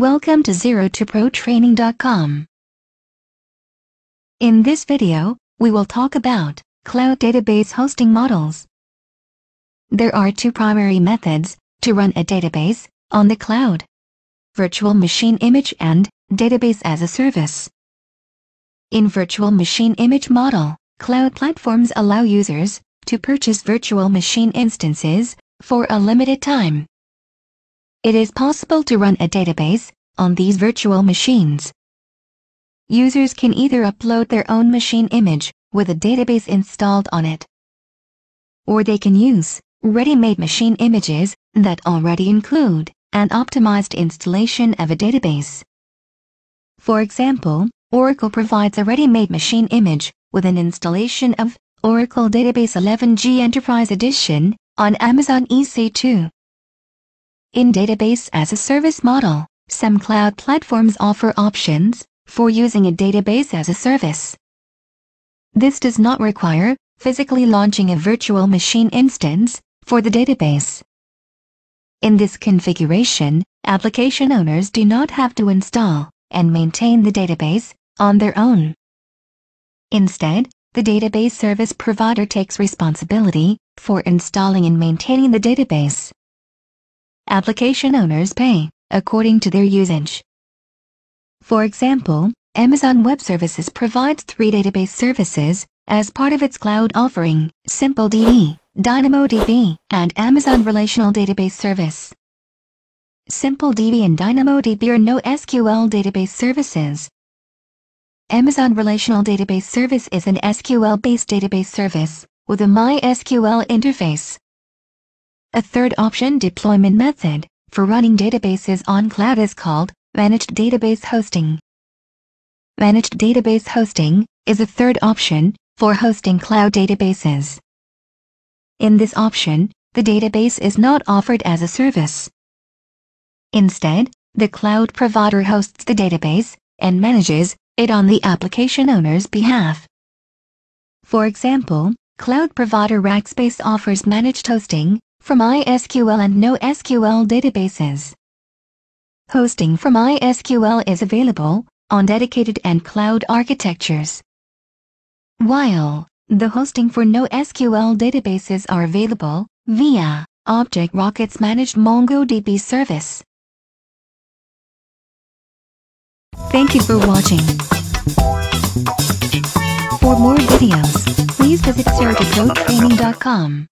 Welcome to Zero In this video, we will talk about cloud database hosting models. There are two primary methods to run a database on the cloud. Virtual machine image and database as a service. In virtual machine image model, cloud platforms allow users to purchase virtual machine instances for a limited time. It is possible to run a database on these virtual machines. Users can either upload their own machine image with a database installed on it, or they can use ready-made machine images that already include an optimized installation of a database. For example, Oracle provides a ready-made machine image with an installation of Oracle Database 11g Enterprise Edition on Amazon EC2. In Database as a Service model, some cloud platforms offer options for using a database as a service. This does not require physically launching a virtual machine instance for the database. In this configuration, application owners do not have to install and maintain the database on their own. Instead, the database service provider takes responsibility for installing and maintaining the database application owners pay, according to their usage. For example, Amazon Web Services provides three database services as part of its cloud offering, SimpleDB, DynamoDB, and Amazon Relational Database Service. SimpleDB and DynamoDB are NoSQL database services. Amazon Relational Database Service is an SQL-based database service with a MySQL interface a third option deployment method for running databases on cloud is called managed database hosting. Managed database hosting is a third option for hosting cloud databases. In this option, the database is not offered as a service. Instead, the cloud provider hosts the database and manages it on the application owner's behalf. For example, cloud provider Rackspace offers managed hosting from MySQL and NoSQL databases. Hosting for MySQL is available on dedicated and cloud architectures. While the hosting for NoSQL databases are available via Object Rocket's managed MongoDB service. Thank you for watching. For more videos, please visit sergeprotraining.com.